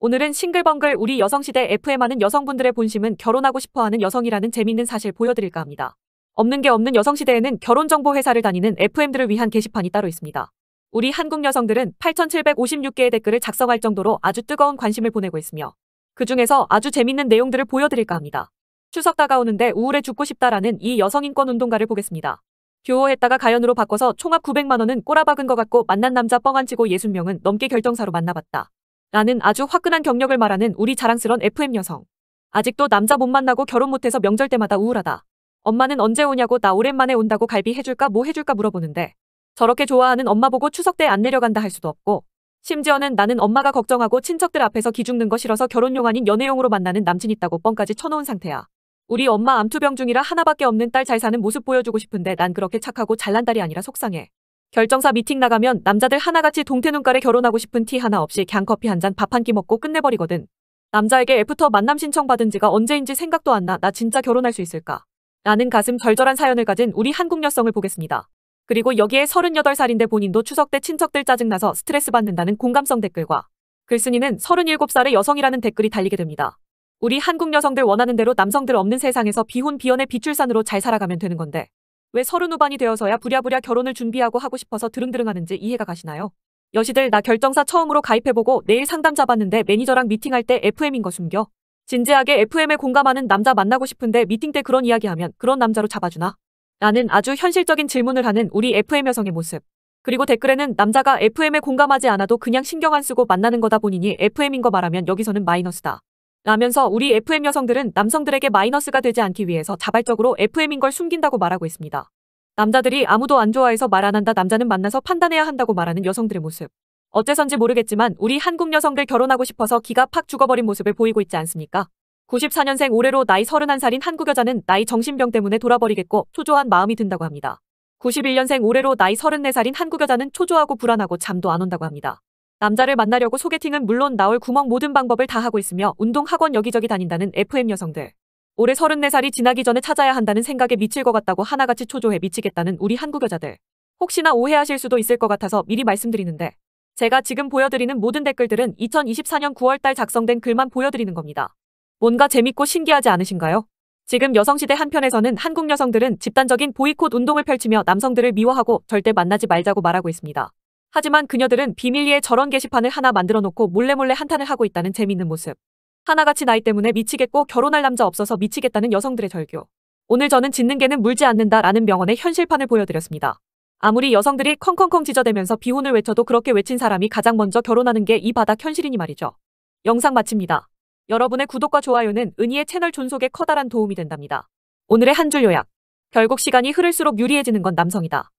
오늘은 싱글벙글 우리 여성시대 FM 하는 여성분들의 본심은 결혼하고 싶어하는 여성이라는 재밌는 사실 보여드릴까 합니다. 없는 게 없는 여성시대에는 결혼정보회사를 다니는 FM들을 위한 게시판이 따로 있습니다. 우리 한국 여성들은 8,756개의 댓글을 작성할 정도로 아주 뜨거운 관심을 보내고 있으며 그 중에서 아주 재밌는 내용들을 보여드릴까 합니다. 추석 다가오는데 우울해 죽고 싶다라는 이 여성인권 운동가를 보겠습니다. 교호했다가 가연으로 바꿔서 총합 900만원은 꼬라박은 것 같고 만난 남자 뻥 안 치고 60명은 넘게 결정사로 만나봤다. 라는 아주 화끈한 경력을 말하는 우리 자랑스런 FM 여성. 아직도 남자 못 만나고 결혼 못해서 명절 때마다 우울하다. 엄마는 언제 오냐고 나 오랜만에 온다고 갈비 해줄까 뭐 해줄까 물어보는데 저렇게 좋아하는 엄마 보고 추석 때 안 내려간다 할 수도 없고 심지어는 나는 엄마가 걱정하고 친척들 앞에서 기죽는 거 싫어서 결혼용 아닌 연애용으로 만나는 남친 있다고 뻥까지 쳐놓은 상태야. 우리 엄마 암투병 중이라 하나밖에 없는 딸 잘 사는 모습 보여주고 싶은데 난 그렇게 착하고 잘난 딸이 아니라 속상해. 결정사 미팅 나가면 남자들 하나같이 동태눈깔에 결혼하고 싶은 티 하나 없이 걍 커피 한 잔 밥 한 끼 먹고 끝내버리거든. 남자에게 애프터 만남 신청 받은 지가 언제인지 생각도 안 나. 나 진짜 결혼할 수 있을까? 라는 가슴 절절한 사연을 가진 우리 한국 여성을 보겠습니다. 그리고 여기에 38살인데 본인도 추석 때 친척들 짜증나서 스트레스 받는다는 공감성 댓글과 글쓴이는 37살의 여성이라는 댓글이 달리게 됩니다. 우리 한국 여성들 원하는 대로 남성들 없는 세상에서 비혼 비혼의 비출산으로 잘 살아가면 되는 건데 왜 서른 후반이 되어서야 부랴부랴 결혼을 준비하고 하고 싶어서 드릉드릉 하는지 이해가 가시나요? 여시들 나 결정사 처음으로 가입해보고 내일 상담 잡았는데 매니저랑 미팅할 때 FM인 거 숨겨. 진지하게 FM에 공감하는 남자 만나고 싶은데 미팅 때 그런 이야기하면 그런 남자로 잡아주나? 라는 아주 현실적인 질문을 하는 우리 FM 여성의 모습. 그리고 댓글에는 남자가 FM에 공감하지 않아도 그냥 신경 안 쓰고 만나는 거다 보니이 FM인 거 말하면 여기서는 마이너스다. 라면서 우리 FM 여성들은 남성들에게 마이너스가 되지 않기 위해서 자발적으로 FM인 걸 숨긴다고 말하고 있습니다. 남자들이 아무도 안 좋아해서 말 안 한다 남자는 만나서 판단해야 한다고 말하는 여성들의 모습. 어째선지 모르겠지만 우리 한국 여성들 결혼하고 싶어서 기가 팍 죽어버린 모습을 보이고 있지 않습니까? 94년생 올해로 나이 31살인 한국 여자는 나이 정신병 때문에 돌아버리겠고 초조한 마음이 든다고 합니다. 91년생 올해로 나이 34살인 한국 여자는 초조하고 불안하고 잠도 안 온다고 합니다. 남자를 만나려고 소개팅은 물론 나올 구멍 모든 방법을 다 하고 있으며 운동 학원 여기저기 다닌다는 FM 여성들. 올해 34살이 지나기 전에 찾아야 한다는 생각에 미칠 것 같다고 하나같이 초조해 미치겠다는 우리 한국 여자들. 혹시나 오해하실 수도 있을 것 같아서 미리 말씀드리는데 제가 지금 보여드리는 모든 댓글들은 2024년 9월달 작성된 글만 보여드리는 겁니다. 뭔가 재밌고 신기하지 않으신가요? 지금 여성시대 한편에서는 한국 여성들은 집단적인 보이콧 운동을 펼치며 남성들을 미워하고 절대 만나지 말자고 말하고 있습니다. 하지만 그녀들은 비밀리에 저런 게시판을 하나 만들어 놓고 몰래몰래 몰래 한탄을 하고 있다는 재밌는 모습. 하나같이 나이 때문에 미치겠고 결혼할 남자 없어서 미치겠다는 여성들의 절규. 오늘 저는 짓는 개는 물지 않는다라는 명언의 현실판을 보여드렸습니다. 아무리 여성들이 컹컹컹 짖어대면서 비혼을 외쳐도 그렇게 외친 사람이 가장 먼저 결혼하는 게 이 바닥 현실이니 말이죠. 영상 마칩니다. 여러분의 구독과 좋아요는 은희의 채널 존속에 커다란 도움이 된답니다. 오늘의 한 줄 요약. 결국 시간이 흐를수록 유리해지는 건 남성이다.